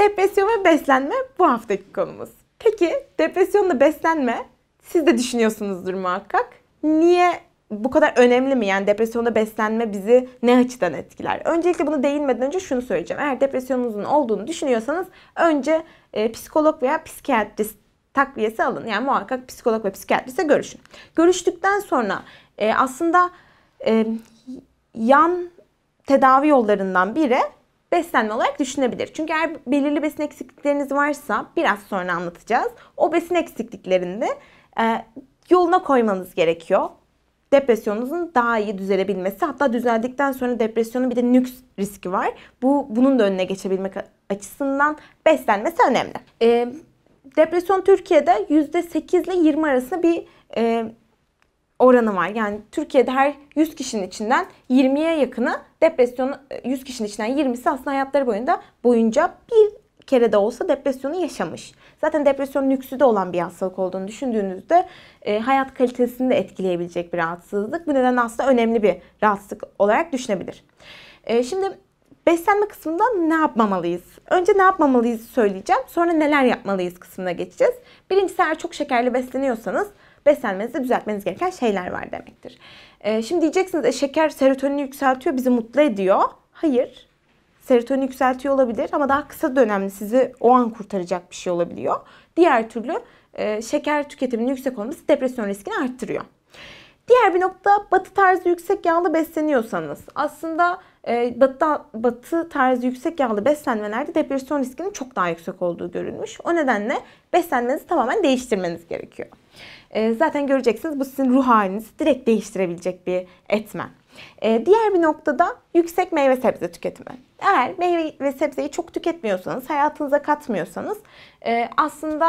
Depresyon ve beslenme bu haftaki konumuz. Peki depresyonla beslenme siz de düşünüyorsunuzdur muhakkak. Niye bu kadar önemli mi? Yani depresyonda beslenme bizi ne açıdan etkiler? Öncelikle bunu değinmeden önce şunu söyleyeceğim. Eğer depresyonunuzun olduğunu düşünüyorsanız önce e, psikolog veya psikiyatrist takviyesi alın. Yani muhakkak psikolog ve psikiyatriste görüşün. Görüştükten sonra e, aslında e, yan tedavi yollarından biri beslenme olarak düşünebilir. Çünkü eğer belirli besin eksiklikleriniz varsa biraz sonra anlatacağız. O besin eksikliklerini e, yoluna koymanız gerekiyor. Depresyonunuzun daha iyi düzelebilmesi hatta düzeldikten sonra depresyonun bir de nüks riski var. Bu bunun da önüne geçebilmek açısından beslenmesi önemli. E, depresyon Türkiye'de %8 ile 20 arasında bir e, oranı var. Yani Türkiye'de her 100 kişinin içinden 20'ye yakını depresyonu 100 e, kişinin içinden 20'si aslında hayatları boyunca boyunca bir kere de olsa depresyonu yaşamış. Zaten depresyon yüksü de olan bir hastalık olduğunu düşündüğünüzde e, hayat kalitesini de etkileyebilecek bir rahatsızlık. Bu neden aslında önemli bir rahatsızlık olarak düşünebilir. E, şimdi beslenme kısmında ne yapmamalıyız? Önce ne yapmamalıyız söyleyeceğim. Sonra neler yapmalıyız kısmına geçeceğiz. Birincisi eğer çok şekerli besleniyorsanız beslenmenizi düzeltmeniz gereken şeyler var demektir. E, şimdi diyeceksiniz e, şeker serotonini yükseltiyor, bizi mutlu ediyor. Hayır. Serotonin yükseltiyor olabilir ama daha kısa dönemli sizi o an kurtaracak bir şey olabiliyor. Diğer türlü e, şeker tüketiminin yüksek olması depresyon riskini arttırıyor. Diğer bir nokta batı tarzı yüksek yağlı besleniyorsanız aslında ee, Batıda, batı tarzı yüksek yağlı beslenmelerde depresyon riskinin çok daha yüksek olduğu görülmüş. O nedenle beslenmenizi tamamen değiştirmeniz gerekiyor. Ee, zaten göreceksiniz bu sizin ruh halinizi direkt değiştirebilecek bir etmen. Ee, diğer bir noktada yüksek meyve sebze tüketimi. Eğer meyve ve sebzeyi çok tüketmiyorsanız, hayatınıza katmıyorsanız e, aslında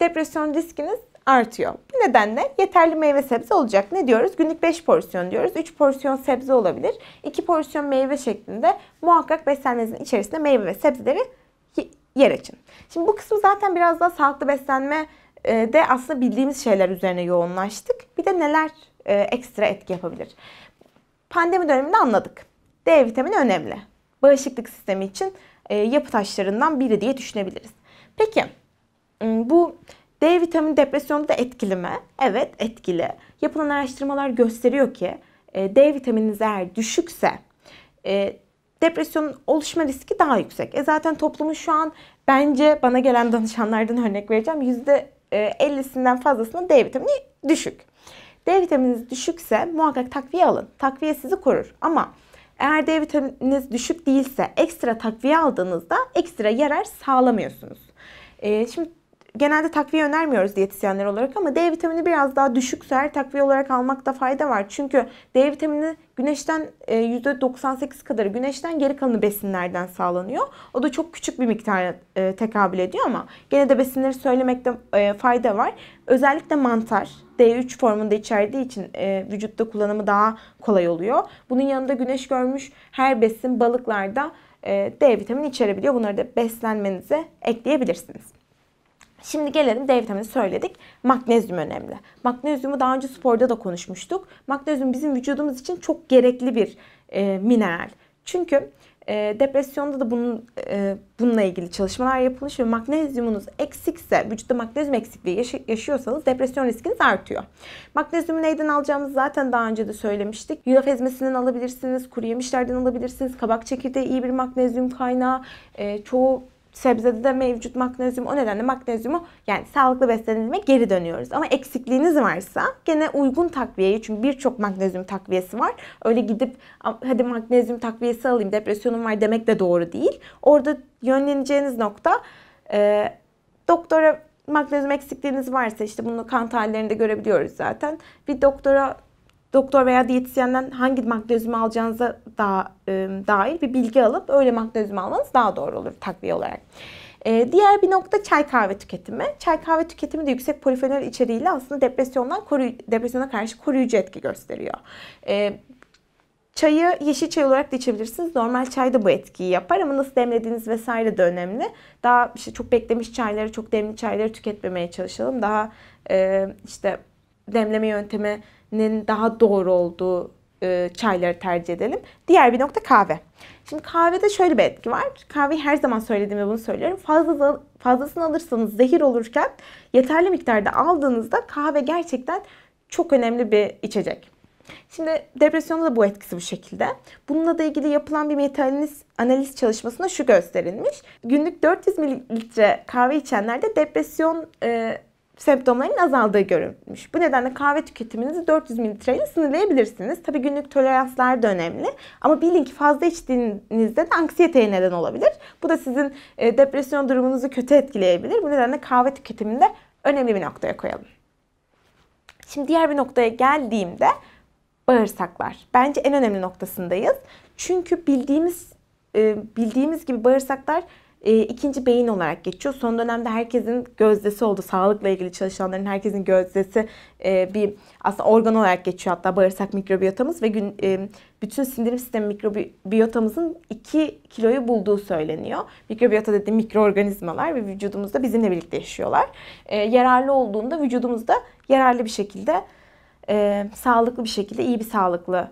depresyon riskiniz artıyor. Bu nedenle yeterli meyve sebze olacak. Ne diyoruz? Günlük 5 porsiyon diyoruz. 3 porsiyon sebze olabilir. 2 porsiyon meyve şeklinde muhakkak beslenmenizin içerisinde meyve ve sebzeleri yer açın. Şimdi bu kısmı zaten biraz daha sağlıklı beslenme e, de aslında bildiğimiz şeyler üzerine yoğunlaştık. Bir de neler e, ekstra etki yapabilir? Pandemi döneminde anladık. D vitamini önemli. Bağışıklık sistemi için e, yapı taşlarından biri diye düşünebiliriz. Peki bu D vitamini depresyonda da etkili mi? Evet etkili. Yapılan araştırmalar gösteriyor ki e, D vitamininiz eğer düşükse e, depresyonun oluşma riski daha yüksek. E zaten toplumun şu an bence bana gelen danışanlardan örnek vereceğim. %50'sinden e, fazlasının D vitamini düşük. D vitamininiz düşükse muhakkak takviye alın. Takviye sizi korur. Ama eğer D vitamininiz düşük değilse ekstra takviye aldığınızda ekstra yarar sağlamıyorsunuz. Ee, şimdi genelde takviye önermiyoruz diyetisyenler olarak ama D vitamini biraz daha düşükse her takviye olarak almakta fayda var. Çünkü D vitamini güneşten %98 e, kadarı güneşten geri kalanı besinlerden sağlanıyor. O da çok küçük bir miktar e, tekabül ediyor ama gene de besinleri söylemekte e, fayda var. Özellikle mantar D3 formunda içerdiği için vücutta kullanımı daha kolay oluyor. Bunun yanında güneş görmüş her besin balıklarda D vitamini içerebiliyor. Bunları da beslenmenize ekleyebilirsiniz. Şimdi gelelim D vitamini söyledik. Magnezyum önemli. Magnezyumu daha önce sporda da konuşmuştuk. Magnezyum bizim vücudumuz için çok gerekli bir e, mineral. Çünkü e, depresyonda da bunun e, bununla ilgili çalışmalar yapılmış ve magnezyumunuz eksikse, vücutta magnezyum eksikliği yaş yaşıyorsanız depresyon riskiniz artıyor. Magnezyumu neyden alacağımızı zaten daha önce de söylemiştik. Yulaf ezmesinden alabilirsiniz, kuru yemişlerden alabilirsiniz. Kabak çekirdeği iyi bir magnezyum kaynağı. E, çoğu Sebzede de mevcut magnezyum. O nedenle magnezyumu yani sağlıklı beslenilme geri dönüyoruz. Ama eksikliğiniz varsa gene uygun takviyeyi çünkü birçok magnezyum takviyesi var. Öyle gidip hadi magnezyum takviyesi alayım depresyonum var demek de doğru değil. Orada yönleneceğiniz nokta e, doktora magnezyum eksikliğiniz varsa işte bunu kan tahlillerinde görebiliyoruz zaten. Bir doktora doktor veya diyetisyenden hangi magnezyumu alacağınıza da, e, dair bir bilgi alıp öyle magnezyum almanız daha doğru olur takviye olarak. E, diğer bir nokta çay kahve tüketimi. Çay kahve tüketimi de yüksek polifenol içeriğiyle aslında depresyondan koruy depresyona karşı koruyucu etki gösteriyor. E, Çayı yeşil çay olarak da içebilirsiniz. Normal çay da bu etkiyi yapar ama nasıl demlediğiniz vesaire de önemli. Daha işte çok beklemiş çayları, çok demli çayları tüketmemeye çalışalım. Daha e, işte demleme yöntemi nin daha doğru olduğu e, çayları tercih edelim. Diğer bir nokta kahve. Şimdi kahvede şöyle bir etki var. Kahveyi her zaman söylediğimde bunu söylüyorum. Fazla, fazlasını alırsanız zehir olurken yeterli miktarda aldığınızda kahve gerçekten çok önemli bir içecek. Şimdi depresyonda da bu etkisi bu şekilde. Bununla da ilgili yapılan bir meta-analiz analiz çalışmasında şu gösterilmiş. Günlük 400 mililitre kahve içenlerde depresyon e, semptomların azaldığı görülmüş. Bu nedenle kahve tüketiminizi 400 mililitre ile sınırlayabilirsiniz. Tabii günlük toleranslar da önemli. Ama bilin ki fazla içtiğinizde de anksiyeteye neden olabilir. Bu da sizin e, depresyon durumunuzu kötü etkileyebilir. Bu nedenle kahve tüketimini de önemli bir noktaya koyalım. Şimdi diğer bir noktaya geldiğimde bağırsaklar. Bence en önemli noktasındayız. Çünkü bildiğimiz e, bildiğimiz gibi bağırsaklar e, ikinci beyin olarak geçiyor. Son dönemde herkesin gözdesi oldu. Sağlıkla ilgili çalışanların herkesin gözdesi e, bir aslında organ olarak geçiyor. Hatta bağırsak mikrobiyotamız ve gün, e, bütün sindirim sistemi mikrobiyotamızın 2 kiloyu bulduğu söyleniyor. Mikrobiyota dediğim mikroorganizmalar ve vücudumuzda bizimle birlikte yaşıyorlar. E, yararlı olduğunda vücudumuzda yararlı bir şekilde e, sağlıklı bir şekilde iyi bir sağlıklı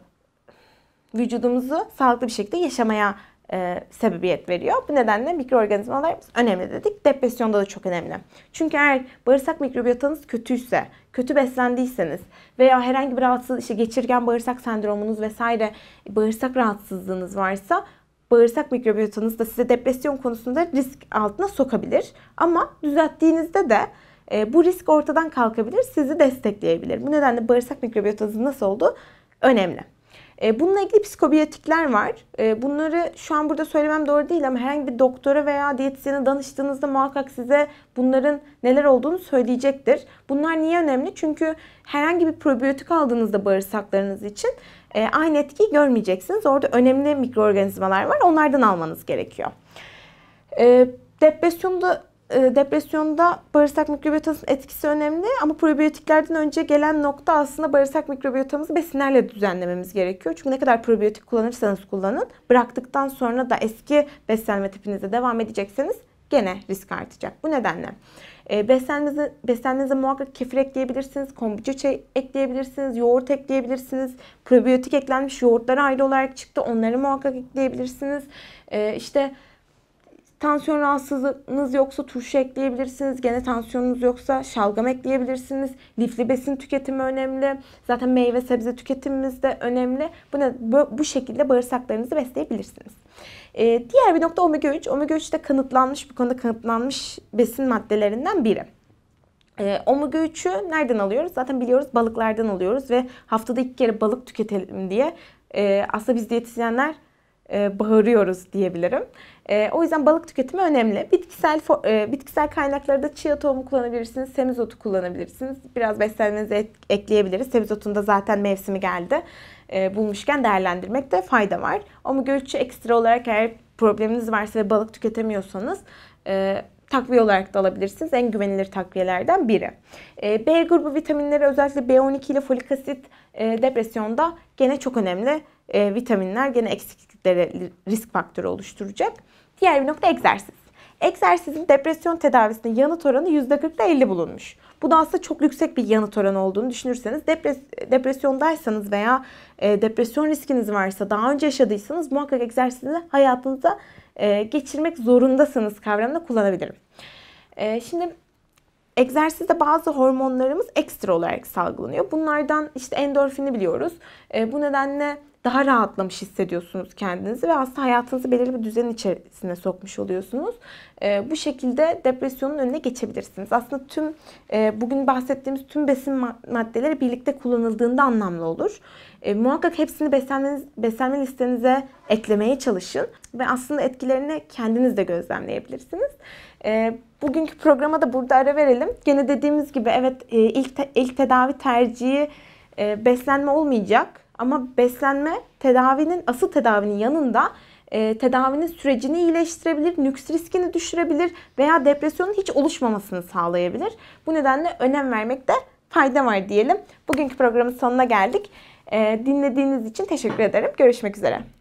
vücudumuzu sağlıklı bir şekilde yaşamaya e, sebebiyet veriyor. Bu nedenle mikroorganizmalar önemli dedik. Depresyonda da çok önemli. Çünkü eğer bağırsak mikrobiyotanız kötüyse, kötü beslendiyseniz veya herhangi bir rahatsız, işte geçirgen bağırsak sendromunuz vesaire bağırsak rahatsızlığınız varsa bağırsak mikrobiyotanız da size depresyon konusunda risk altına sokabilir. Ama düzelttiğinizde de e, bu risk ortadan kalkabilir, sizi destekleyebilir. Bu nedenle bağırsak mikrobiyotanızın nasıl olduğu önemli. E, bununla ilgili psikobiyotikler var. E, bunları şu an burada söylemem doğru değil ama herhangi bir doktora veya diyetisyene danıştığınızda muhakkak size bunların neler olduğunu söyleyecektir. Bunlar niye önemli? Çünkü herhangi bir probiyotik aldığınızda bağırsaklarınız için e, aynı etkiyi görmeyeceksiniz. Orada önemli mikroorganizmalar var. Onlardan almanız gerekiyor. Depresyonda e, depresyonda bağırsak mikrobiyotasının etkisi önemli ama probiyotiklerden önce gelen nokta aslında bağırsak mikrobiyotamızı besinlerle düzenlememiz gerekiyor. Çünkü ne kadar probiyotik kullanırsanız kullanın bıraktıktan sonra da eski beslenme tipinize devam edecekseniz gene risk artacak. Bu nedenle e, beslenmenize, beslenmenize muhakkak kefir ekleyebilirsiniz, kombuça çay ekleyebilirsiniz, yoğurt ekleyebilirsiniz. Probiyotik eklenmiş yoğurtlar ayrı olarak çıktı. Onları muhakkak ekleyebilirsiniz. E, işte Tansiyon rahatsızlığınız yoksa turşu ekleyebilirsiniz. Gene tansiyonunuz yoksa şalgam ekleyebilirsiniz. Lifli besin tüketimi önemli. Zaten meyve sebze tüketimimiz de önemli. Bu, ne, bu, bu şekilde bağırsaklarınızı besleyebilirsiniz. Ee, diğer bir nokta omega 3. Omega 3 de kanıtlanmış, bu konuda kanıtlanmış besin maddelerinden biri. E, omega 3'ü nereden alıyoruz? Zaten biliyoruz balıklardan alıyoruz ve haftada iki kere balık tüketelim diye e, aslında biz diyetisyenler e, bağırıyoruz diyebilirim. E, o yüzden balık tüketimi önemli. Bitkisel e, bitkisel kaynaklarda da tohumu kullanabilirsiniz, semizotu kullanabilirsiniz. Biraz beslenmenize ekleyebiliriz. Semizotun da zaten mevsimi geldi. E, bulmuşken değerlendirmekte fayda var. Omega 3'ü ekstra olarak eğer probleminiz varsa ve balık tüketemiyorsanız e, takviye olarak da alabilirsiniz. En güvenilir takviyelerden biri. E, B grubu vitaminleri özellikle B12 ile folik asit e, depresyonda gene çok önemli e, vitaminler gene eksikliklere risk faktörü oluşturacak. Diğer bir nokta egzersiz. Egzersizin depresyon tedavisinde yanıt oranı %40 50 bulunmuş. Bu da aslında çok yüksek bir yanıt oranı olduğunu düşünürseniz depres depresyondaysanız veya e, depresyon riskiniz varsa daha önce yaşadıysanız muhakkak egzersizi hayatınıza e, geçirmek zorundasınız kavramını kullanabilirim. E, şimdi egzersizde bazı hormonlarımız ekstra olarak salgılanıyor. Bunlardan işte endorfini biliyoruz. E, bu nedenle daha rahatlamış hissediyorsunuz kendinizi ve aslında hayatınızı belirli bir düzenin içerisine sokmuş oluyorsunuz. E, bu şekilde depresyonun önüne geçebilirsiniz. Aslında tüm e, bugün bahsettiğimiz tüm besin maddeleri birlikte kullanıldığında anlamlı olur. E, muhakkak hepsini beslenmeniz, beslenme listenize eklemeye çalışın ve aslında etkilerini kendiniz de gözlemleyebilirsiniz. E, bugünkü programa da burada ara verelim. Gene dediğimiz gibi evet e, ilk te, ilk tedavi tercihi e, beslenme olmayacak ama beslenme tedavinin asıl tedavinin yanında e, tedavinin sürecini iyileştirebilir, nüks riskini düşürebilir veya depresyonun hiç oluşmamasını sağlayabilir. Bu nedenle önem vermekte fayda var diyelim. Bugünkü programın sonuna geldik. E, dinlediğiniz için teşekkür ederim. Görüşmek üzere.